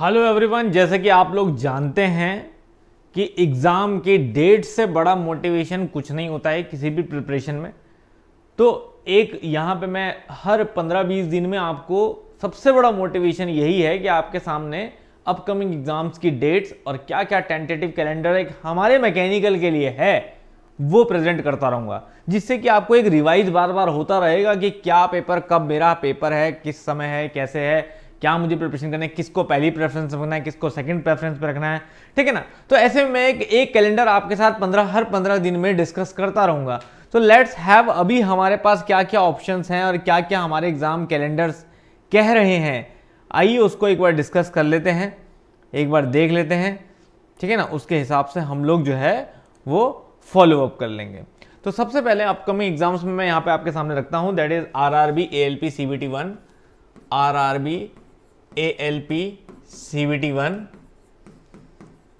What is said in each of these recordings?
hello everyone जैसे कि आप लोग जानते हैं कि एग्ज़ाम के डेट से बड़ा मोटिवेशन कुछ नहीं होता है किसी भी प्रिपरेशन में तो एक यहाँ पे मैं हर 15-20 दिन में आपको सबसे बड़ा मोटिवेशन यही है कि आपके सामने अपकमिंग एग्ज़ाम्स की डेट्स और क्या क्या टेंटेटिव कैलेंडर एक हमारे मैकेनिकल के लिए है वो प्रेजेंट करता रहूँगा जिससे कि आपको एक रिवाइज बार बार होता रहेगा कि क्या पेपर कब मेरा पेपर है किस समय है कैसे है क्या मुझे प्रिपरेशन करना है किसको पहली प्रेफरेंस रखना है किसको सेकंड प्रेफरेंस पर रखना है ठीक है ना तो ऐसे में मैं एक एक कैलेंडर आपके साथ पंद्रह हर पंद्रह दिन में डिस्कस करता रहूँगा तो लेट्स हैव अभी हमारे पास क्या क्या ऑप्शन हैं और क्या क्या हमारे एग्ज़ाम कैलेंडर्स कह रहे हैं आइए उसको एक बार डिस्कस कर लेते हैं एक बार देख लेते हैं ठीक है ना उसके हिसाब से हम लोग जो है वो फॉलोअप कर लेंगे तो सबसे पहले अपकमिंग एग्जाम्स में मैं यहाँ पे आपके सामने रखता हूँ that is R R B A L P C B T one R R B A L P C V T one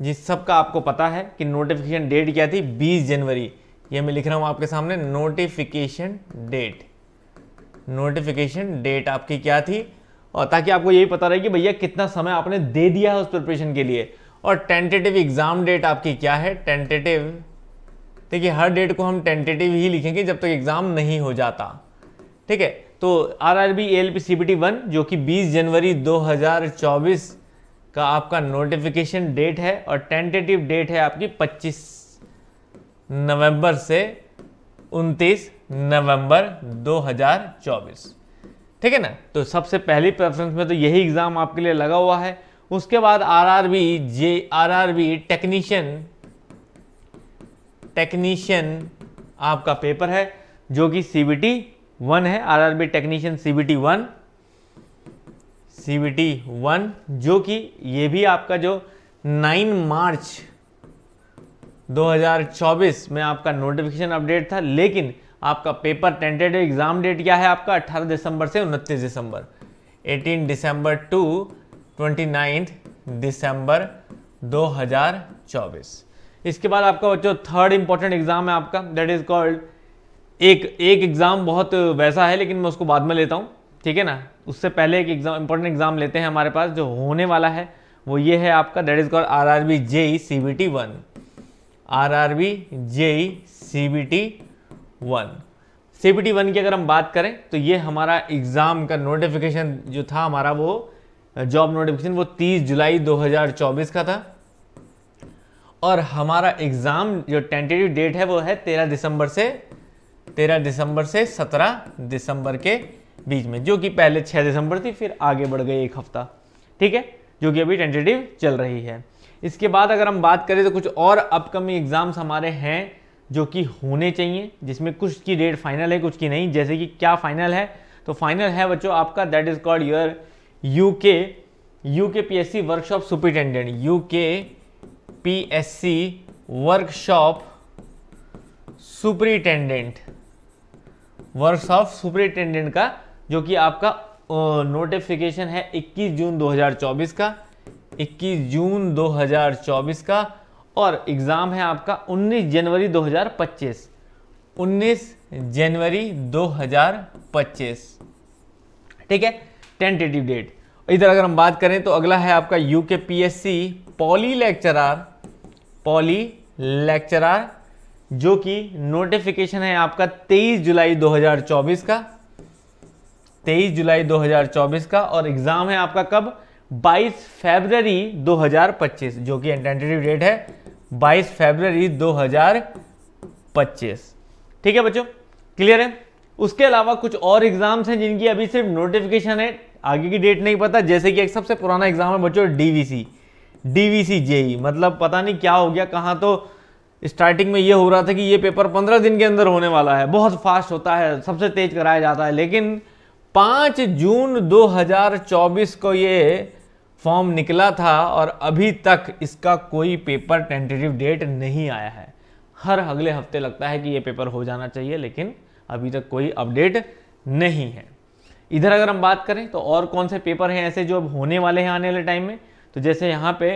जिस सब का आपको पता है कि नोटिफिकेशन डेट क्या थी 20 जनवरी ये मैं लिख रहा हूँ आपके सामने नोटिफिकेशन डेट नोटिफिकेशन डेट आपकी क्या थी और ताकि आपको यही पता रहे कि भैया कितना समय आपने दे दिया है उस प्रिपरेशन के लिए और टेंटेटिव एग्जाम डेट आपकी क्या है टेंटेटिव देखिए हर डेट को हम टेंटेटिव ही लिखेंगे जब तक तो एग्ज़ाम नहीं हो जाता ठीक है तो R R B L P C B T one जो कि 20 जनवरी 2024 का आपका नोटिफिकेशन डेट है और टेंटेटिव डेट है आपकी 25 नवंबर से 29 नवंबर 2024 ठीक है ना तो सबसे पहली प्रेफरेंस में तो यही एग्ज़ाम आपके लिए लगा हुआ है उसके बाद R R B J R R B technician technician आपका पेपर है जो कि सी बी टी वन है RRB technician CBT one CBT one जो कि ये भी आपका जो 9 मार्च 2024 में आपका नोटिफिकेशन अपडेट था लेकिन आपका पेपर टेंटेटिव एग्जाम डेट क्या है आपका 18 दिसंबर से 29 दिसंबर 18 दिसंबर टू 29 दिसंबर 2024 इसके बाद आपका बच्चों थर्ड इंपॉर्टेंट एग्जाम है आपका दैट इज कॉल्ड एक एक एग्ज़ाम बहुत वैसा है लेकिन मैं उसको बाद में लेता हूँ ठीक है ना उससे पहले एक एग्ज़ाम इंपॉर्टेंट एग्ज़ाम लेते हैं हमारे पास जो होने वाला है वो ये है आपका that is called R R B J E C B T one R R B J E C B T one C B T one की अगर हम बात करें तो ये हमारा एग्ज़ाम का नोटिफिकेशन जो था हमारा वो जॉब नोटिफिकेशन वो 30 जुलाई 2024 का था और हमारा एग्ज़ाम जो टेंटेटिव डेट है वो है 13 दिसंबर से तेरह दिसंबर से सत्रह दिसंबर के बीच में जो कि पहले छः दिसंबर थी फिर आगे बढ़ गई एक हफ्ता ठीक है जो कि अभी टेंटेटिव चल रही है इसके बाद अगर हम बात करें तो कुछ और अपकमिंग एग्ज़ाम्स हमारे हैं जो कि होने चाहिए जिसमें कुछ की डेट फाइनल है कुछ की नहीं जैसे कि क्या फाइनल है तो फाइनल है बच्चों आपका that is called your U K U K P S C workshop superintendent U K P S C workshop superintendent of superintendent का जो कि आपका नोटिफिकेशन है 21 जून 2024 का 21 जून 2024 का और एग्ज़ाम है आपका 19 जनवरी 2025 19 जनवरी 2025 ठीक है टेंटेटिव डेट इधर अगर हम बात करें तो अगला है आपका U K P S C poly lecturer poly lecturer जो कि नोटिफिकेशन है आपका 23 जुलाई 2024 का 23 जुलाई 2024 का और एग्जाम है आपका कब 22 फरवरी 2025 जो कि टेंटेटिव डेट है 22 फरवरी 2025 ठीक है बच्चों क्लियर है उसके अलावा कुछ और एग्जाम्स हैं जिनकी अभी सिर्फ नोटिफिकेशन है आगे की डेट नहीं पता जैसे कि एक सबसे पुराना एग्जाम है बच्चों डीवीसी डीवीसी जेई मतलब पता नहीं क्या हो गया कहां तो स्टार्टिंग में ये हो रहा था कि ये पेपर पंद्रह दिन के अंदर होने वाला है बहुत फास्ट होता है सबसे तेज कराया जाता है लेकिन पाँच जून 2024 को ये फॉर्म निकला था और अभी तक इसका कोई पेपर टेंटेटिव डेट नहीं आया है हर अगले हफ्ते लगता है कि ये पेपर हो जाना चाहिए लेकिन अभी तक कोई अपडेट नहीं है इधर अगर हम बात करें तो और कौन से पेपर हैं ऐसे जो अब होने वाले हैं आने वाले टाइम में तो जैसे यहाँ पे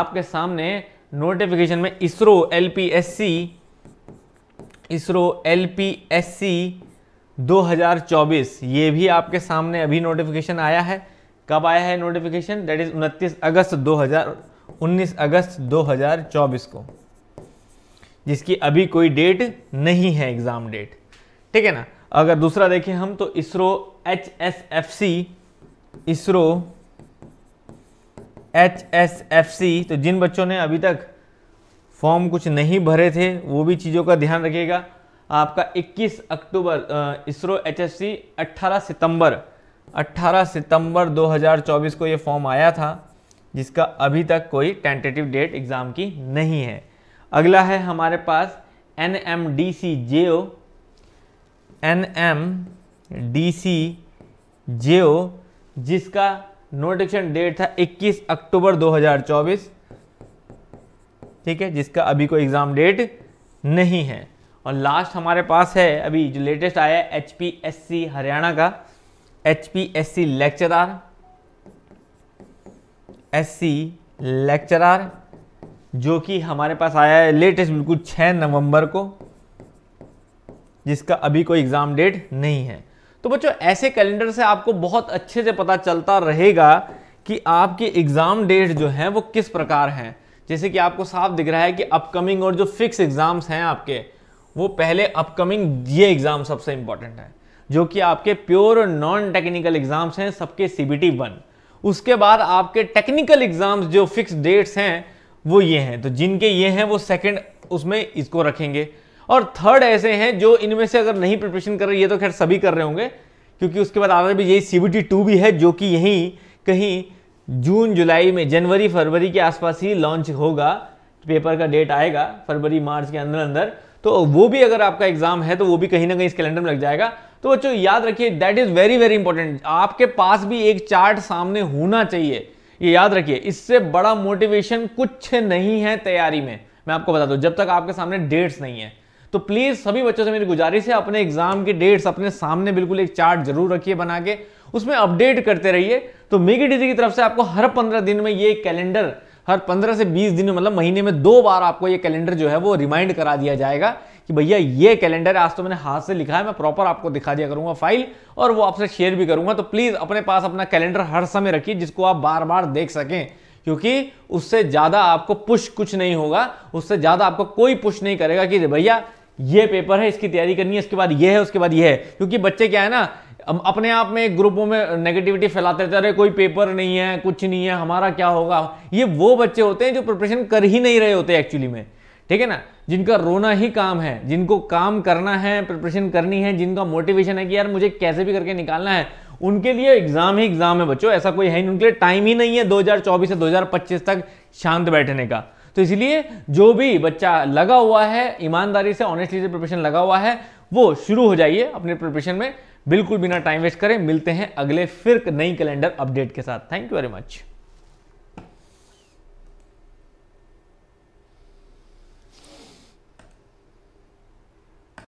आपके सामने नोटिफिकेशन में ISRO L P S C ISRO L P S C 2024 ये भी आपके सामने अभी नोटिफिकेशन आया है कब आया है नोटिफिकेशन दैट इज 29 अगस्त 2000 19 अगस्त 2024 को जिसकी अभी कोई डेट नहीं है एग्ज़ाम डेट ठीक है ना अगर दूसरा देखें हम तो ISRO H S F C ISRO H S F C तो जिन बच्चों ने अभी तक फॉर्म कुछ नहीं भरे थे वो भी चीज़ों का ध्यान रखिएगा आपका 21 अक्टूबर इसरो एच एस सी अट्ठारह सितम्बर अट्ठारह सितम्बर 2024 को ये फॉर्म आया था जिसका अभी तक कोई टेंटेटिव डेट एग्ज़ाम की नहीं है अगला है हमारे पास N M D C J O N M D C J O जिसका नोटिफिकेशन डेट था 21 अक्टूबर 2024 ठीक है जिसका अभी कोई एग्ज़ाम डेट नहीं है और लास्ट हमारे पास है अभी जो लेटेस्ट आया है एच हरियाणा का H P S C C S lecturer जो कि हमारे पास आया है लेटेस्ट बिल्कुल 6 नवंबर को जिसका अभी कोई एग्ज़ाम डेट नहीं है तो बच्चों ऐसे कैलेंडर से आपको बहुत अच्छे से पता चलता रहेगा कि आपके एग्ज़ाम डेट जो हैं वो किस प्रकार हैं जैसे कि आपको साफ दिख रहा है कि अपकमिंग और जो फिक्स एग्ज़ाम्स हैं आपके वो पहले अपकमिंग ये एग्ज़ाम सबसे इंपॉर्टेंट है जो कि आपके प्योर नॉन टेक्निकल एग्ज़ाम्स हैं सबके सी बी टी वन उसके बाद आपके टेक्निकल एग्ज़ाम्स जो फिक्स डेट्स हैं वो ये हैं तो जिनके ये हैं वो सेकेंड उसमें इसको रखेंगे और थर्ड ऐसे हैं जो इनमें से अगर नहीं प्रिपरेशन कर रहे ये तो खैर सभी कर रहे होंगे क्योंकि उसके बाद आता भी यही सी बी टू भी है जो कि यहीं कहीं जून जुलाई में जनवरी फरवरी के आसपास ही लॉन्च होगा पेपर का डेट आएगा फरवरी मार्च के अंदर अंदर तो वो भी अगर आपका एग्जाम है तो वो भी कहीं ना कहीं इस कैलेंडर में लग जाएगा तो बच्चों याद रखिए that is very very important आपके पास भी एक चार्ट सामने होना चाहिए ये याद रखिए इससे बड़ा मोटिवेशन कुछ नहीं है तैयारी में मैं आपको बता दूं जब तक आपके सामने डेट्स नहीं है तो प्लीज़ सभी बच्चों से मेरी गुजारिश है अपने एग्जाम के डेट्स अपने सामने बिल्कुल एक चार्ट जरूर रखिए बना के उसमें अपडेट करते रहिए तो मेगी डीजी की तरफ से आपको हर पंद्रह दिन में ये कैलेंडर हर पंद्रह से बीस दिन मतलब महीने में दो बार आपको ये कैलेंडर जो है वो रिमाइंड करा दिया जाएगा कि भैया ये कैलेंडर आज तो मैंने हाथ से लिखा है मैं प्रॉपर आपको दिखा दिया करूंगा फाइल और वो आपसे शेयर भी करूंगा तो प्लीज़ अपने पास अपना कैलेंडर हर समय रखिए जिसको आप बार बार देख सकें क्योंकि उससे ज़्यादा आपको पुश कुछ नहीं होगा उससे ज़्यादा आपको कोई पुश नहीं करेगा कि भैया ये पेपर है इसकी तैयारी करनी है इसके बाद ये है उसके बाद ये है क्योंकि बच्चे क्या है ना अपने आप में ग्रुपों में नेगेटिविटी फैलाते रहते अरे कोई पेपर नहीं है कुछ नहीं है हमारा क्या होगा ये वो बच्चे होते हैं जो प्रिपरेशन कर ही नहीं रहे होते एक्चुअली में ठीक है ना जिनका रोना ही काम है जिनको काम करना है प्रिपरेशन करनी है जिनका मोटिवेशन है कि यार मुझे कैसे भी करके निकालना है उनके लिए एग्जाम ही एग्जाम है बच्चों ऐसा कोई है नहीं उनके लिए टाइम ही नहीं है 2024 से 2025 तक शांत बैठने का तो इसलिए जो भी बच्चा लगा हुआ है ईमानदारी से ऑनेस्टली से प्रिपरेशन लगा हुआ है वो शुरू हो जाइए अपने प्रिपरेशन में बिल्कुल बिना टाइम वेस्ट करें मिलते हैं अगले फिर नई कैलेंडर अपडेट के साथ थैंक यू वेरी मच